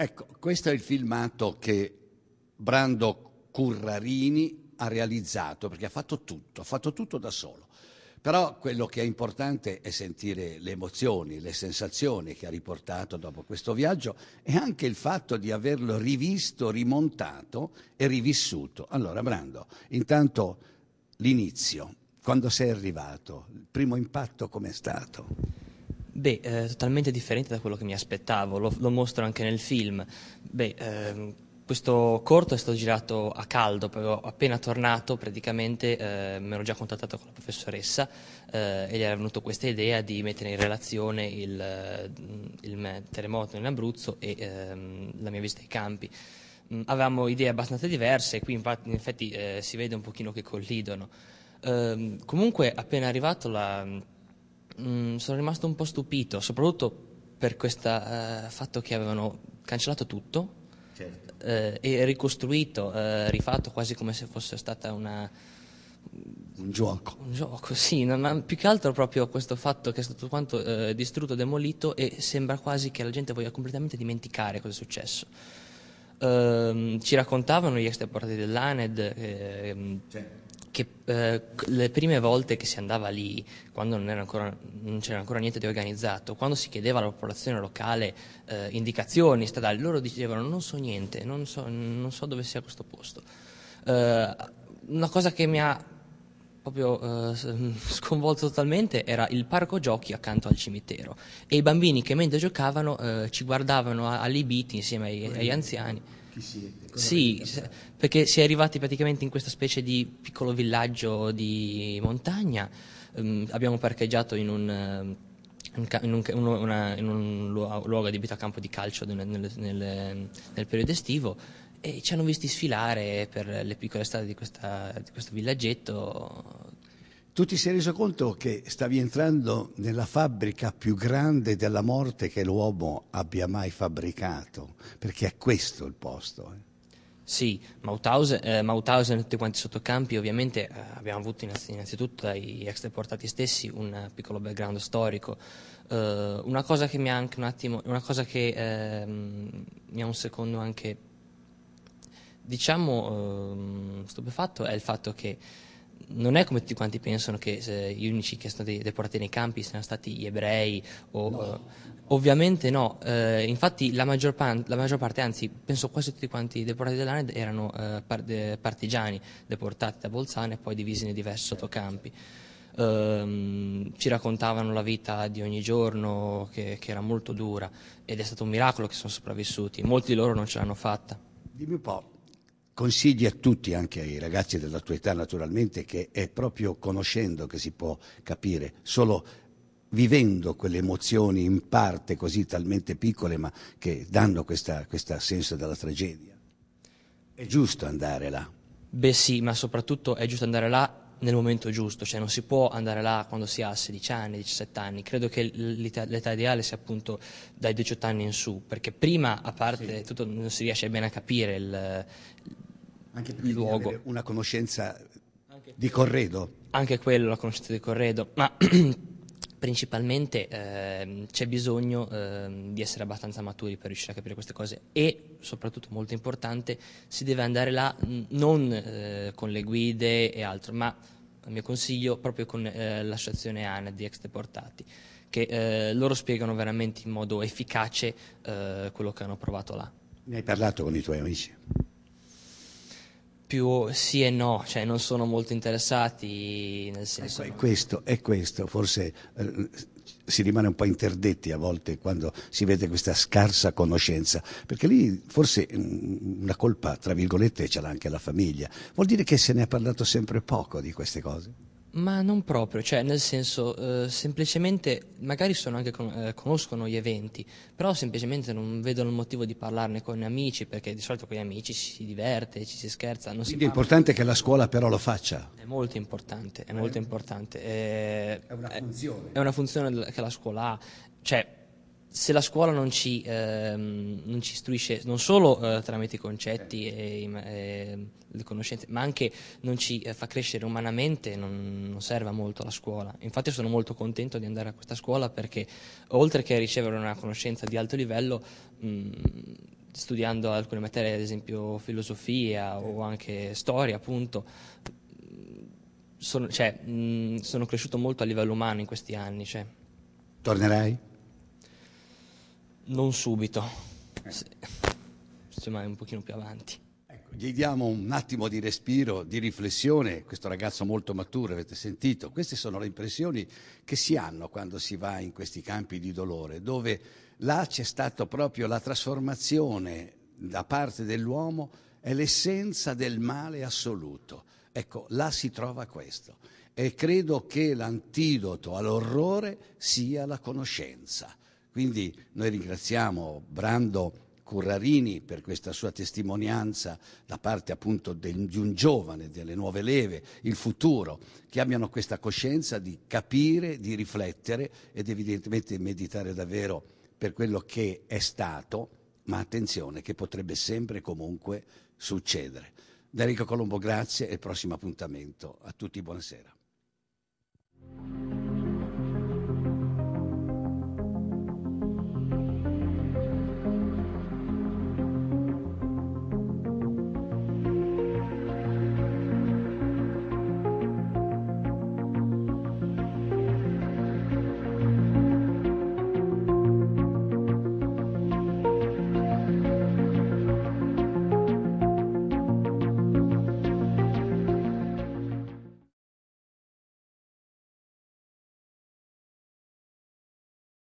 Ecco, questo è il filmato che Brando Currarini ha realizzato, perché ha fatto tutto, ha fatto tutto da solo. Però quello che è importante è sentire le emozioni, le sensazioni che ha riportato dopo questo viaggio e anche il fatto di averlo rivisto, rimontato e rivissuto. Allora, Brando, intanto l'inizio, quando sei arrivato, il primo impatto com'è stato? Beh, eh, totalmente differente da quello che mi aspettavo, lo, lo mostro anche nel film. Beh, ehm, questo corto è stato girato a caldo, però appena tornato praticamente eh, mi ero già contattato con la professoressa eh, e gli era venuta questa idea di mettere in relazione il, eh, il terremoto in Abruzzo e ehm, la mia visita ai campi. Mm, avevamo idee abbastanza diverse, qui infatti, in effetti eh, si vede un pochino che collidono. Ehm, comunque appena arrivato la mh, mm, sono rimasto un po' stupito, soprattutto per questo eh, fatto che avevano cancellato tutto certo. eh, e ricostruito, eh, rifatto quasi come se fosse stata una... Mm, un gioco. Un gioco, sì, ma più che altro proprio questo fatto che è stato tutto quanto eh, distrutto, demolito e sembra quasi che la gente voglia completamente dimenticare cosa è successo. Ehm, ci raccontavano gli ex deportati dell'ANED, certo che eh, le prime volte che si andava lì, quando non, c'era ancora niente di organizzato, quando si chiedeva alla popolazione locale eh, indicazioni stradali, loro dicevano non so niente, non so, non so dove sia questo posto. Eh, una cosa che mi ha proprio eh, sconvolto totalmente era il parco giochi accanto al cimitero e i bambini che mentre giocavano eh, ci guardavano allibiti insieme ai, agli anziani chi siete. Cosa sì, perché si è arrivati praticamente in questa specie di piccolo villaggio di montagna, um, abbiamo parcheggiato in un... Ehm, in un, una, in un luogo adibito a campo di calcio nel, nel, nel periodo estivo e ci hanno visti sfilare per le piccole strade di, questa, di questo villaggetto tu ti sei reso conto che stavi entrando nella fabbrica più grande della morte che l'uomo abbia mai fabbricato, perché è questo il posto. Eh. Sì, Mauthausen, eh, Mauthausen e tutti quanti i sottocampi, ovviamente eh, abbiamo avuto innanzitutto dai ex deportati stessi un piccolo background storico. Eh, una cosa che mi ha anche un attimo, una cosa che ehm, mi ha un secondo anche, diciamo, ehm, stupefatto è il fatto che non è come tutti quanti pensano che gli unici che sono stati deportati nei campi siano stati gli ebrei o, no. Eh, ovviamente no, eh, infatti la maggior, pan, la maggior, parte, anzi penso quasi tutti quanti deportati dell'ANED erano eh, par, de, partigiani deportati da Bolzano e poi divisi nei diversi certo. sottocampi. Ehm, ci raccontavano la vita di ogni giorno che, che era molto dura ed è stato un miracolo che sono sopravvissuti, molti di loro non ce l'hanno fatta. Dimmi un po', Consigli a tutti, anche ai ragazzi della tua età naturalmente, che è proprio conoscendo che si può capire, solo vivendo quelle emozioni in parte così talmente piccole ma che danno questo senso della tragedia. È giusto andare là. Beh sì, ma soprattutto è giusto andare là nel momento giusto, cioè non si può andare là quando si ha 16 anni, 17 anni, credo che l'età ideale sia appunto dai 18 anni in su, perché prima, a parte sì. tutto, non si riesce bene a capire il, anche per luogo. Una conoscenza di corredo. Anche quello, la conoscenza di corredo, ma principalmente eh, c'è bisogno eh, di essere abbastanza maturi per riuscire a capire queste cose e soprattutto molto importante si deve andare là non eh, con le guide e altro ma a mio consiglio proprio con eh, l'associazione ANA di ex deportati che eh, loro spiegano veramente in modo efficace eh, quello che hanno provato là. Ne hai parlato con i tuoi amici? più sì e no, cioè non sono molto interessati nel senso... è eh, questo, è questo, forse eh, si rimane un po' interdetti a volte quando si vede questa scarsa conoscenza, perché lì forse mm, una colpa, tra virgolette, ce l'ha anche la famiglia, vuol dire che se ne ha parlato sempre poco di queste cose. Ma non proprio, cioè nel senso, eh, semplicemente magari con, eh, conoscono gli eventi, però semplicemente non vedono il motivo di parlarne con gli amici, perché di solito con gli amici ci si diverte, ci si scherza. Quindi si è importante che la scuola però lo faccia. È molto importante, è molto eh? importante. È, eh, è una funzione. È una funzione che la scuola ha. Cioè, se la scuola non ci, ehm, non ci istruisce non solo eh, tramite i concetti eh. e, e, ehm, le conoscenze, ma anche non ci eh, fa crescere umanamente, non, non, serve molto la scuola. Infatti sono molto contento di andare a questa scuola perché oltre che ricevere una conoscenza di alto livello, mh, studiando alcune materie, ad esempio filosofia o anche storia, appunto, sono, cioè, mh, sono cresciuto molto a livello umano in questi anni. Cioè. Tornerai? Non subito, se, mai un pochino più avanti. Ecco, gli diamo un attimo di respiro, di riflessione, questo ragazzo molto maturo, avete sentito, queste sono le impressioni che si hanno quando si va in questi campi di dolore, dove là c'è stata proprio la trasformazione da parte dell'uomo, è l'essenza del male assoluto. Ecco, là si trova questo. E credo che l'antidoto all'orrore sia la conoscenza. Quindi noi ringraziamo Brando Currarini per questa sua testimonianza da parte appunto del, di un giovane, delle nuove leve, il futuro, che abbiano questa coscienza di capire, di riflettere ed evidentemente meditare davvero per quello che è stato, ma attenzione che potrebbe sempre e comunque succedere. Da Enrico Colombo grazie e prossimo appuntamento. A tutti buonasera.